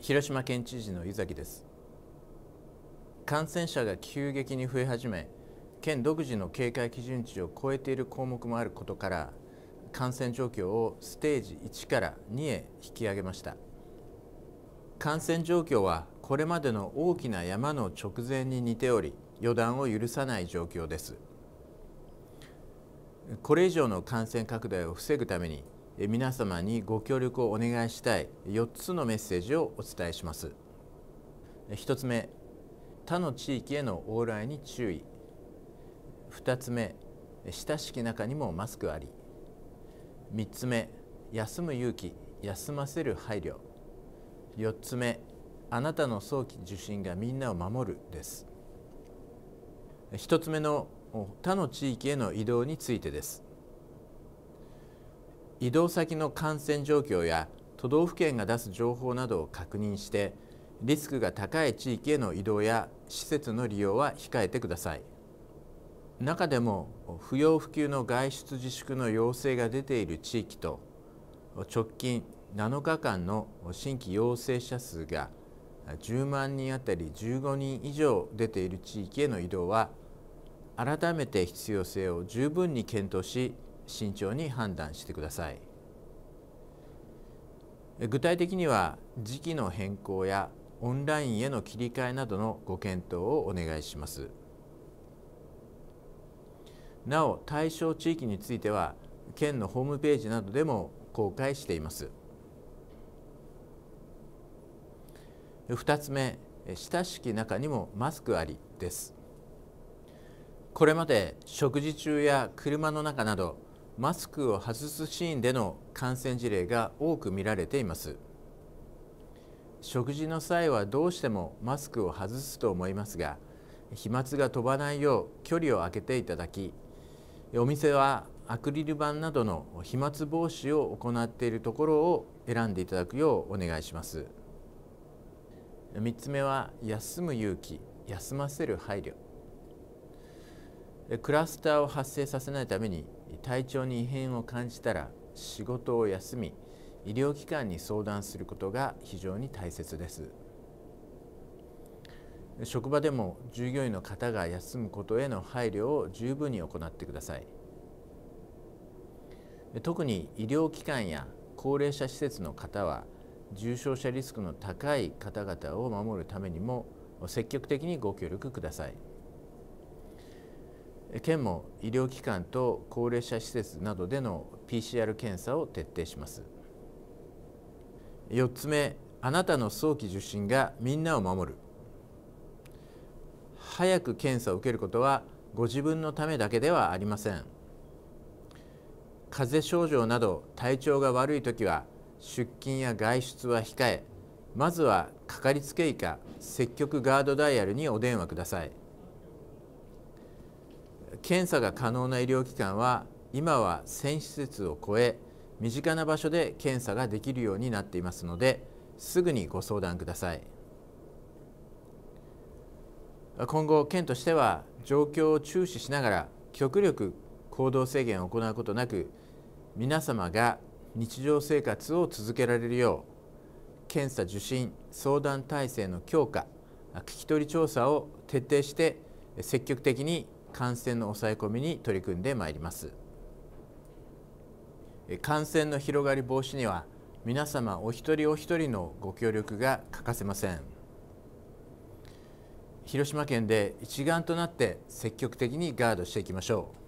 広島県知事の湯崎です感染者が急激に増え始め県独自の警戒基準値を超えている項目もあることから感染状況をステージ1から2へ引き上げました感染状況はこれまでの大きな山の直前に似ており予断を許さない状況ですこれ以上の感染拡大を防ぐために皆様にご協力をお願いしたい4つのメッセージをお伝えします1つ目他の地域への往来に注意2つ目親しき中にもマスクあり3つ目休む勇気休ませる配慮4つ目あなたの早期受診がみんなを守るです1つ目の他の地域への移動についてです移動先の感染状況や都道府県が出す情報などを確認してリスクが高い地域への移動や施設の利用は控えてください中でも不要不急の外出自粛の要請が出ている地域と直近7日間の新規陽性者数が10万人あたり15人以上出ている地域への移動は改めて必要性を十分に検討し慎重に判断してください具体的には時期の変更やオンラインへの切り替えなどのご検討をお願いしますなお対象地域については県のホームページなどでも公開しています2つ目親しき中にもマスクありですこれまで食事中や車の中などマスクを外すシーンでの感染事例が多く見られています食事の際はどうしてもマスクを外すと思いますが飛沫が飛ばないよう距離を空けていただきお店はアクリル板などの飛沫防止を行っているところを選んでいただくようお願いします3つ目は休む勇気休ませる配慮クラスターを発生させないために体調に異変を感じたら仕事を休み医療機関に相談することが非常に大切です職場でも従業員の方が休むことへの配慮を十分に行ってください特に医療機関や高齢者施設の方は重症者リスクの高い方々を守るためにも積極的にご協力ください。県も医療機関と高齢者施設などでの PCR 検査を徹底します4つ目あなたの早期受診がみんなを守る早く検査を受けることはご自分のためだけではありません風邪症状など体調が悪い時は出勤や外出は控えまずはかかりつけ医か積極ガードダイヤルにお電話ください。検査が可能な医療機関は今は1000施設を超え身近な場所で検査ができるようになっていますのですぐにご相談ください今後県としては状況を注視しながら極力行動制限を行うことなく皆様が日常生活を続けられるよう検査受診相談体制の強化聞き取り調査を徹底して積極的に感染の抑え込みに取り組んでまいります感染の広がり防止には皆様お一人お一人のご協力が欠かせません広島県で一丸となって積極的にガードしていきましょう